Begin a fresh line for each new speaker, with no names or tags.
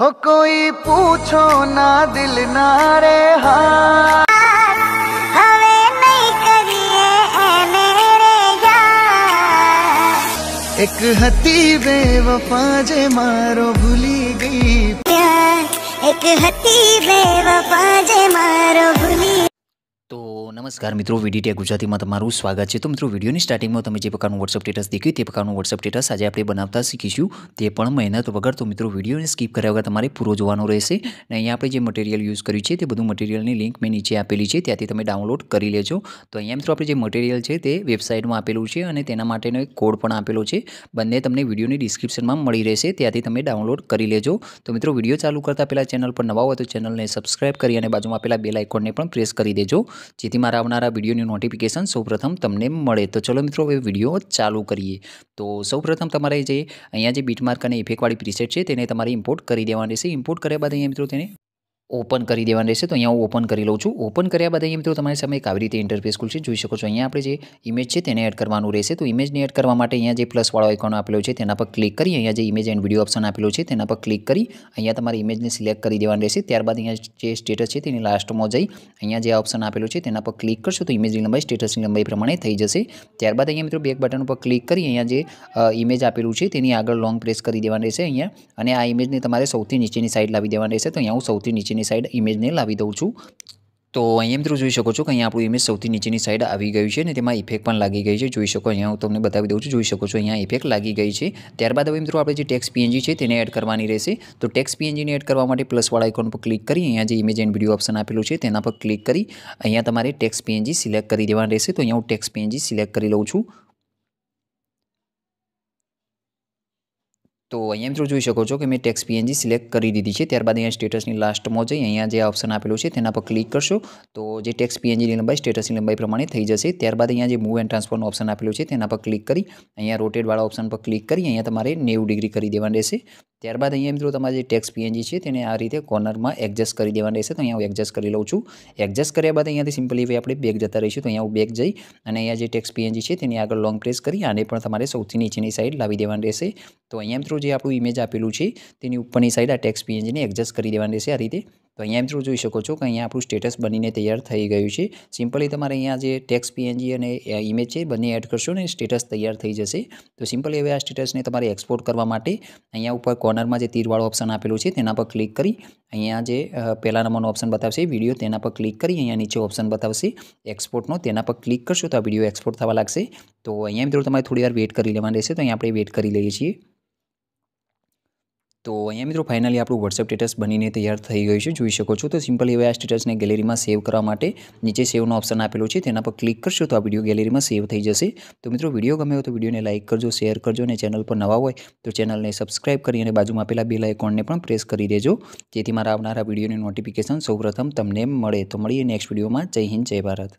हो कोई पूछो ना दिल ना रे हाँ एक हती बेवफा जे मारो भूली गई एक हती बेवफा जे मारो નમસ્કાર મિત્રો વીડીટીએ ગુજરાતીમાં તમારું સ્વાગત છે તો મિત્રો વિડીયોની સ્ટાર્ટિંગમાં તમે જે પ્રકારનું વોટ્સઅપ સ્ટેટસ દેખ્યું તે પ્રકારનું વોટ્સઅપ સ્ટેટસ આજે આપણે બનાવતા શીખીશું તે પણ મહેનત વગર તો મિત્રો વિડીયોને સ્કીપ કર્યા વગર તમારે પૂરો જોવાનો રહેશે અને અહીંયા આપણે જે મટીરિયલ યુઝ કર્યું છે તે બધું મટીરિયલની લિંક મેં નીચે આપેલી છે ત્યાંથી તમે ડાઉનલોડ કરી લેજો તો અહીંયા મિત્રો આપણે જે મટીરિયલ છે તે વેબસાઇટમાં આપેલું છે અને તેના માટેનો એક કોડ પણ આપેલો છે બંને તમને વિડીયોની ડિસ્ક્રિપ્શનમાં મળી રહેશે ત્યાંથી તમે ડાઉનલોડ કરી લેજો તો મિત્રો વિડીયો ચાલુ કરતાં પહેલાં ચેનલ પર નવા હોય તો ચેનલને સબસ્ક્રાઇબ કરી અને બાજુમાં આપેલા બે આઇકોનને પણ પ્રેસ કરી દેજો જેથી મારા દ્વારા આવનારા વિડીયોની નોટિફિકેશન સૌપ્રથમ તમને મળે તો ચલો મિત્રો એ વિડીયો ચાલુ કરીએ તો સૌપ્રથમ તમારે જે અહીંયા જે બીટમાર્ક અને ઇફેક્ટવાળી પ્રીસેટ છે તેને તમારે ઇમ્પોર્ટ કરી દેવાની છે ઇમ્પોર્ટ કર્યા બાદ અહીંયા મિત્રો તેને ઓપન કરી દેવાનું રહેશે તો અહીંયા હું ઓપન કરી લઉં છું ઓપન કર્યા બાદ અહીંયા મિત્રો તમારી સામે એક આવી રીતે ઇન્ટરફેસ ખુલશે જોઈ શકો છો અહીંયા આપણે જે ઇમેજ છે તેને એડ કરવાનું રહેશે તો ઇમેજને એડ કરવા માટે અહીંયા જે પ્લસવાળો આઇકોન આપેલો છે તેના પર ક્લિક કરી અહીંયા જે ઇમેજ એન્ડ વિડીયો ઓપ્શન આપેલો છે તેના પર ક્લિક કરી અહીંયા તમારી ઇમેજને સિલેક્ટ કરી દેવાનું રહેશે ત્યારબાદ અહીંયા જે સ્ટેટસ છે તેની લાસ્ટમાં જઈ અહીંયા જે ઓપ્શન આપેલો છે તેના પર ક્લિક કરશો તો ઇમેજની લંબાઈ સ્ટેટસની લંબાઈ પ્રમાણે થઈ જશે ત્યારબાદ અહીંયા મિત્રો બેક બટન પર ક્લિક કરી અહીંયા જે ઇમેજ આપેલું છે તેની આગળ લોંગ પ્રેસ કરી દેવાનું રહેશે અહીંયા અને આ ઇમેજને તમારે સૌથી નીચેની સાઈડ લાવી દેવાની રહેશે તો અહીંયા હું સૌથી નીચેની નીચેની સાઈડ ઇમેજને લાવી દઉં છું તો અહીંયા મિત્રો જોઈ શકો છો કે અહીંયા આપણું ઇમેજ સૌથી નીચેની સાઈડ આવી ગયું છે અને તેમાં ઇફેક્ટ પણ લાગી ગઈ છે જોઈ શકો અહીંયા હું તમને બતાવી દઉં છું જોઈ શકો છો અહીંયા ઇફેક્ટ લાગી ગઈ છે ત્યારબાદ હવે મિત્રો આપણે જે ટેક્સ પીએનજી છે તેને એડ કરવાની રહેશે તો ટેક્સ પીએનજીને એડ કરવા માટે પ્લસવાળા આઇકોન પર ક્લિક કરી અહીંયા જે ઇમેજ એન્ડ વિડીયો ઓપ્શન આપેલું છે તેના પર ક્લિક કરી અહીંયા તમારે ટેક્સ પીએનજી સિલેક્ટ કરી દેવાનું રહેશે તો અહીંયા હું ટેક્સ પીએનજી સિલેક્ટ કરી લઉં છું તો અહીંયા મિત્રો જોઈ શકો છો કે મેં ટેક્સ પીએનજી સિલેક્ટ કરી દીધી છે ત્યારબાદ અહીંયા સ્ટેટસની લાસ્ટમાં જઈ અહીંયા જે ઓપ્શન આપેલું છે તેના પર ક્લિક કરશો તો જે ટેક્સ પીએનજીની લંબાઈ સ્ટેટસની લંબાઈ પ્રમાણે થઈ જશે ત્યારબાદ અહીંયા જે મૂવ એન્ડ ટ્રાન્સફરનો ઓપ્શન આપેલું છે તેના પર ક્લિક કરી અહીંયા રોટેડવાળા ઓપ્શન પર ક્લિક કરી અહીંયા તમારે નેવું ડિગ્રી કરી દેવાનું રહેશે ત્યારબાદ અહીંયા મિત્રો તમારે જે ટેક્સ પીએનજી છે તેને આ રીતે કોર્નરમાં એડજસ્ટ કરી દેવાનું રહેશે તો અહીંયા હું એડજસ્ટ કરી લઉં છું એડજસ્ટ કર્યા બાદ અહીંયાથી સિમ્પલી હવે આપણે બેગ જતા રહીશું તો અહીંયા હું બેગ જઈ અને અહીંયા જે ટેક્સ પીએનજી છે તેની આગળ લોંગ પ્રેસ કરી આને પણ તમારે સૌથી નીચેની સાઈડ લાવી દેવાનું રહેશે તો અહીંયા મિત્રો જે આપણું ઇમેજ આપેલું છે તેની ઉપરની સાઈડ આ ટેક્સ પીએનજીને એડજસ્ટ કરી દેવાનું રહેશે આ રીતે તો અહીંયા મિત્રો જોઈ શકો છો કે અહીંયા આપણું સ્ટેટસ બનીને તૈયાર થઈ ગયું છે સિમ્પલી તમારે અહીંયા જે ટેક્સ પીએનજી અને ઇમેજ છે બંને એડ કરશો ને સ્ટેટસ તૈયાર થઈ જશે તો સિમ્પલી હવે આ સ્ટેટસને તમારે એક્સપોર્ટ કરવા માટે અહીંયા ઉપર કોર્નરમાં જે તીરવાળો ઓપ્શન આપેલું છે તેના પર ક્લિક કરી અહીંયા જે પહેલા નંબરનો ઓપ્શન બતાવશે વિડીયો તેના પર ક્લિક કરી અહીંયા નીચે ઓપ્શન બતાવશે એક્સપોર્ટનો તેના પર ક્લિક કરશો તો આ વિડીયો એક્સપોર્ટ થવા લાગશે તો અહીંયા મિત્રો તમારે થોડી વાર વેઇટ કરી લેવાનું રહેશે તો અહીંયા આપણે વેટ કરી લઈએ છીએ તો અહીંયા મિત્રો ફાઇનલી આપણું વોટ્સએપ સ્ટેટસ બનીને તૈયાર થઈ ગયું છે જોઈ શકો છો તો સિમ્પલ એવા આ સ્ટેટસને ગેલેરીમાં સેવ કરવા માટે નીચે સેવનો ઓપ્શન આપેલો છે તેના પર ક્લિક કરશો તો આ વિડીયો ગેલેરીમાં સેવ થઈ જશે તો મિત્રો વિડીયો ગમે તો વિડીયોને લાઇક કરજો શેર કરજો અને ચેનલ પર નવા હોય તો ચેનલને સબસ્ક્રાઇબ કરી અને બાજુમાં આપેલા બેલ આઇકોનને પણ પ્રેસ કરી દેજો જેથી મારા આવનારા વિડીયોની નોટિફિકેશન સૌપ્રથમ તમને મળે તો મળીએ નેક્સ્ટ વિડીયોમાં જય હિન્દ જય ભારત